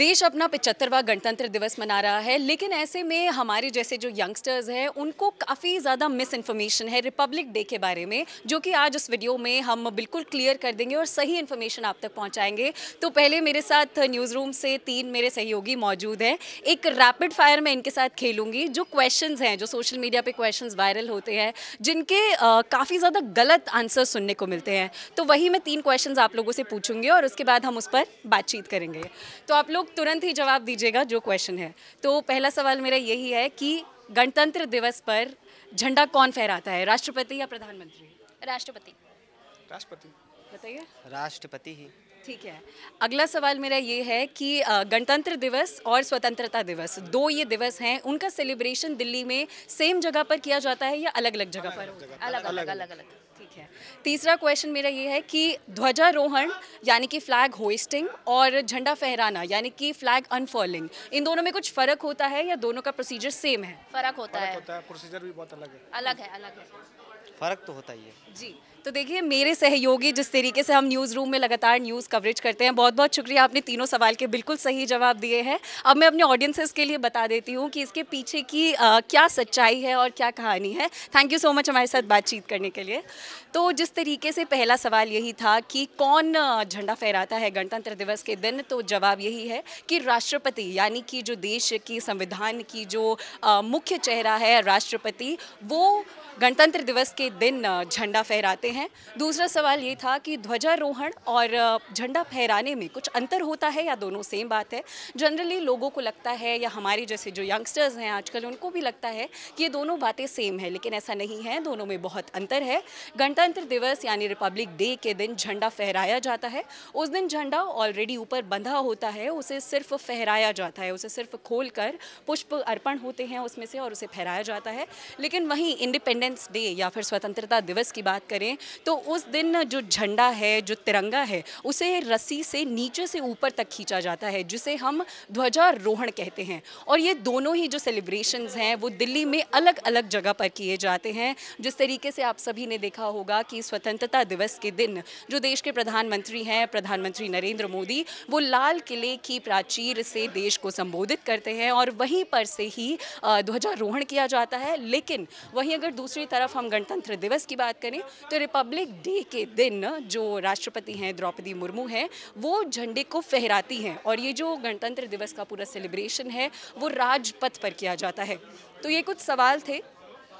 देश अपना पिचहत्तरवा गणतंत्र दिवस मना रहा है लेकिन ऐसे में हमारे जैसे जो यंगस्टर्स हैं उनको काफ़ी ज़्यादा मिस इन्फॉर्मेशन है रिपब्लिक डे के बारे में जो कि आज इस वीडियो में हम बिल्कुल क्लियर कर देंगे और सही इन्फॉर्मेशन आप तक पहुंचाएंगे तो पहले मेरे साथ न्यूज़ रूम से तीन मेरे सहयोगी मौजूद हैं एक रैपिड फायर मैं इनके साथ खेलूँगी जो क्वेश्चन हैं जो सोशल मीडिया पर क्वेश्चन वायरल होते हैं जिनके काफ़ी ज़्यादा गलत आंसर सुनने को मिलते हैं तो वही मैं तीन क्वेश्चन आप लोगों से पूछूंगी और उसके बाद हम उस पर बातचीत करेंगे तो आप लोग तुरंत ही जवाब दीजिएगा जो क्वेश्चन है तो पहला सवाल मेरा यही है कि गणतंत्र दिवस पर झंडा कौन फहराता है राष्ट्रपति या प्रधानमंत्री राष्ट्रपति राष्ट्रपति बताइए राष्ट्रपति ही ठीक है अगला सवाल मेरा ये है कि गणतंत्र दिवस और स्वतंत्रता दिवस दो ये दिवस हैं उनका सेलिब्रेशन दिल्ली में सेम जगह पर किया जाता है या अलग अलग जगह पर अलग अलग अलग अलग ठीक है तीसरा क्वेश्चन मेरा ये है कि ध्वजारोहण यानी कि फ्लैग होइस्टिंग और झंडा फहराना यानी कि फ्लैग अनफॉलिंग इन दोनों में कुछ फर्क होता है या दोनों का प्रोसीजर सेम है फर्क होता है प्रोसीजर भी बहुत अलग है अलग है अलग है फर्क तो होता ही है जी तो देखिए मेरे सहयोगी जिस तरीके से हम न्यूज़ रूम में लगातार न्यूज़ कवरेज करते हैं बहुत बहुत शुक्रिया आपने तीनों सवाल के बिल्कुल सही जवाब दिए हैं अब मैं अपने ऑडियंसेस के लिए बता देती हूँ कि इसके पीछे की आ, क्या सच्चाई है और क्या कहानी है थैंक यू सो मच हमारे साथ बातचीत करने के लिए तो जिस तरीके से पहला सवाल यही था कि कौन झंडा फहराता है गणतंत्र दिवस के दिन तो जवाब यही है कि राष्ट्रपति यानी कि जो देश की संविधान की जो मुख्य चेहरा है राष्ट्रपति वो गणतंत्र दिवस के दिन झंडा फहराते हैं दूसरा सवाल ये था कि ध्वजारोहण और झंडा फहराने में कुछ अंतर होता है या दोनों सेम बात है जनरली लोगों को लगता है या हमारे जैसे जो यंगस्टर्स हैं आजकल उनको भी लगता है कि ये दोनों बातें सेम है लेकिन ऐसा नहीं है दोनों में बहुत अंतर है गणतंत्र दिवस यानी रिपब्लिक डे के दिन झंडा फहराया जाता है उस दिन झंडा ऑलरेडी ऊपर बंधा होता है उसे सिर्फ फहराया जाता है उसे सिर्फ खोल कर पुष्प अर्पण होते हैं उसमें से और उसे फहराया जाता है लेकिन वहीं इंडिपेंडेंस डे या फिर स्वतंत्रता दिवस की बात करें तो उस दिन जो झंडा है जो तिरंगा है उसे रस्सी से नीचे से ऊपर तक खींचा जाता है जिसे हम ध्वजारोहण कहते हैं और ये दोनों ही जो सेलिब्रेशन हैं वो दिल्ली में अलग अलग जगह पर किए जाते हैं जिस तरीके से आप सभी ने देखा देखा होगा कि स्वतंत्रता दिवस के दिन जो देश के प्रधानमंत्री हैं प्रधानमंत्री नरेंद्र मोदी वो लाल किले की प्राचीर से देश को संबोधित करते हैं और वहीं पर से ही ध्वजारोहण किया जाता है लेकिन वहीं अगर दूसरी तरफ हम गणतंत्र दिवस की बात करें तो रिपब्लिक डे के दिन जो राष्ट्रपति हैं द्रौपदी मुर्मू हैं वो झंडे को फहराती हैं और ये जो गणतंत्र दिवस का पूरा सेलिब्रेशन है वो राजपथ पर किया जाता है तो ये कुछ सवाल थे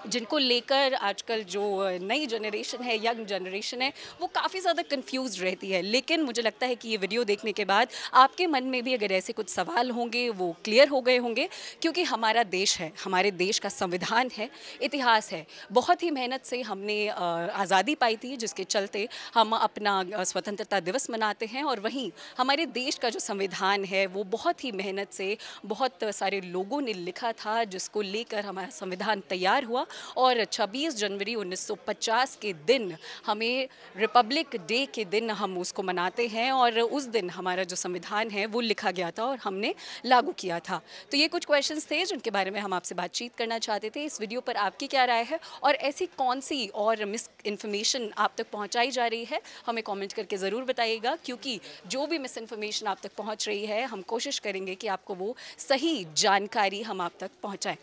जिनको लेकर आजकल जो नई जनरेशन है यंग जनरेशन है वो काफ़ी ज़्यादा कंफ्यूज रहती है लेकिन मुझे लगता है कि ये वीडियो देखने के बाद आपके मन में भी अगर ऐसे कुछ सवाल होंगे वो क्लियर हो गए होंगे क्योंकि हमारा देश है हमारे देश का संविधान है इतिहास है बहुत ही मेहनत से हमने आज़ादी पाई थी जिसके चलते हम अपना स्वतंत्रता दिवस मनाते हैं और वहीं हमारे देश का जो संविधान है वो बहुत ही मेहनत से बहुत सारे लोगों ने लिखा था जिसको लेकर हमारा संविधान तैयार हुआ और 26 जनवरी 1950 के दिन हमें रिपब्लिक डे के दिन हम उसको मनाते हैं और उस दिन हमारा जो संविधान है वो लिखा गया था और हमने लागू किया था तो ये कुछ क्वेश्चंस थे जिनके बारे में हम आपसे बातचीत करना चाहते थे इस वीडियो पर आपकी क्या राय है और ऐसी कौन सी और मिस इन्फॉर्मेशन आप तक पहुँचाई जा रही है हमें कॉमेंट करके ज़रूर बताइएगा क्योंकि जो भी मिस इन्फॉर्मेशन आप तक पहुँच रही है हम कोशिश करेंगे कि आपको वो सही जानकारी हम आप तक पहुँचाएँ